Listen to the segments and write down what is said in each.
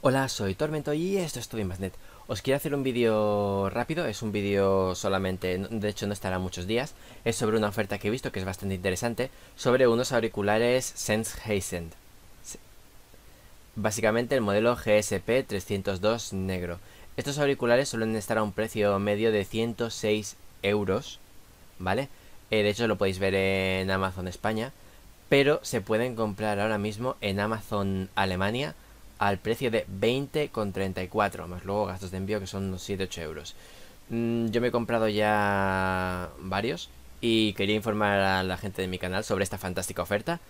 Hola, soy Tormento y esto es Masnet. Os quiero hacer un vídeo rápido, es un vídeo solamente, de hecho no estará muchos días. Es sobre una oferta que he visto que es bastante interesante, sobre unos auriculares Sennheiser. Básicamente el modelo GSP 302 negro. Estos auriculares suelen estar a un precio medio de 106 euros, ¿vale? Eh, de hecho lo podéis ver en Amazon España, pero se pueden comprar ahora mismo en Amazon Alemania al precio de 20,34, más luego gastos de envío que son 7-8 euros. Mm, yo me he comprado ya varios y quería informar a la gente de mi canal sobre esta fantástica oferta.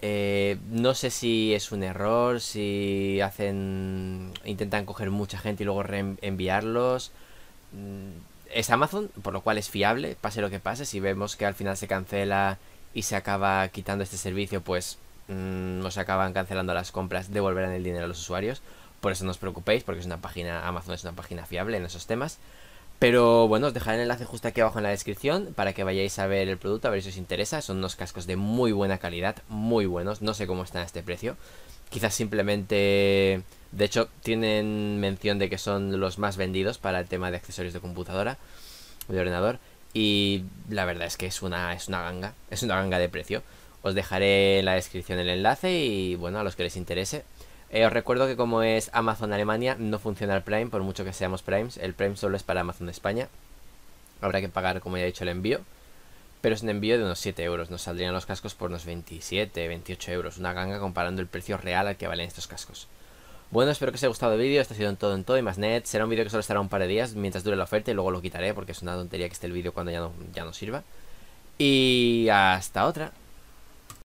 Eh, no sé si es un error, si hacen intentan coger mucha gente y luego reenviarlos. Mm, es Amazon, por lo cual es fiable, pase lo que pase. Si vemos que al final se cancela y se acaba quitando este servicio, pues no mm, se acaban cancelando las compras, devolverán el dinero a los usuarios. Por eso no os preocupéis, porque es una página, Amazon es una página fiable en esos temas. Pero bueno, os dejaré el enlace justo aquí abajo en la descripción para que vayáis a ver el producto, a ver si os interesa. Son unos cascos de muy buena calidad, muy buenos. No sé cómo están a este precio. Quizás simplemente... De hecho, tienen mención de que son los más vendidos para el tema de accesorios de computadora, de ordenador. Y la verdad es que es una, es una ganga, es una ganga de precio. Os dejaré en la descripción el enlace y bueno, a los que les interese. Eh, os recuerdo que como es Amazon Alemania, no funciona el Prime, por mucho que seamos Primes. El Prime solo es para Amazon de España. Habrá que pagar, como ya he dicho, el envío. Pero es un envío de unos 7 euros. Nos saldrían los cascos por unos 27, 28 euros. Una ganga comparando el precio real al que valen estos cascos. Bueno, espero que os haya gustado el vídeo. Esto ha sido en todo en todo y más net. Será un vídeo que solo estará un par de días mientras dure la oferta y luego lo quitaré porque es una tontería que esté el vídeo cuando ya ya no sirva. Y hasta otra.